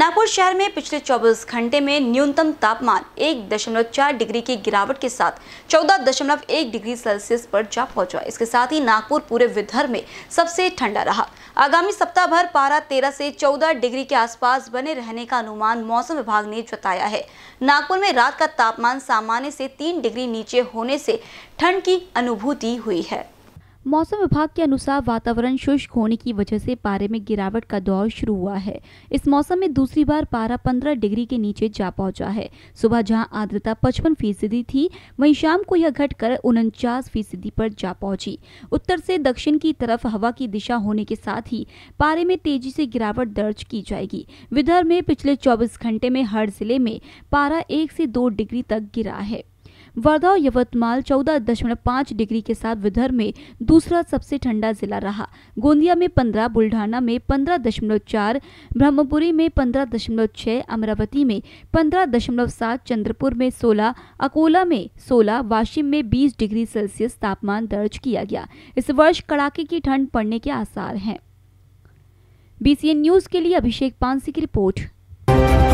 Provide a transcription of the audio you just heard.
नागपुर शहर में पिछले 24 घंटे में न्यूनतम तापमान 1.4 डिग्री की गिरावट के साथ 14.1 डिग्री सेल्सियस पर जा पहुंचा इसके साथ ही नागपुर पूरे विदर्भ में सबसे ठंडा रहा आगामी सप्ताह भर पारा 13 से 14 डिग्री के आसपास बने रहने का अनुमान मौसम विभाग ने जताया है नागपुर में रात का तापमान सामान्य से तीन डिग्री नीचे होने से ठंड की अनुभूति हुई है मौसम विभाग के अनुसार वातावरण शुष्क होने की वजह से पारे में गिरावट का दौर शुरू हुआ है इस मौसम में दूसरी बार पारा 15 डिग्री के नीचे जा पहुंचा है सुबह जहां आर्द्रता पचपन फीसदी थी वहीं शाम को यह घटकर उनचास फीसदी पर जा पहुंची उत्तर से दक्षिण की तरफ हवा की दिशा होने के साथ ही पारे में तेजी से गिरावट दर्ज की जाएगी विदर्भ में पिछले चौबीस घंटे में हर जिले में पारा एक से दो डिग्री तक गिरा है वर्धा और यवतमाल चौदह दशमलव पाँच डिग्री के साथ विदर्भ में दूसरा सबसे ठंडा जिला रहा गोंदिया में पंद्रह बुल्ढाना में पंद्रह दशमलव चार ब्रह्मपुरी में पंद्रह दशमलव छः अमरावती में पंद्रह दशमलव सात चंद्रपुर में सोलह अकोला में सोलह वाशिम में बीस डिग्री सेल्सियस तापमान दर्ज किया गया इस वर्ष कड़ाके की ठंड पड़ने के आसार हैं बीसीएन न्यूज के लिए अभिषेक पांसी की रिपोर्ट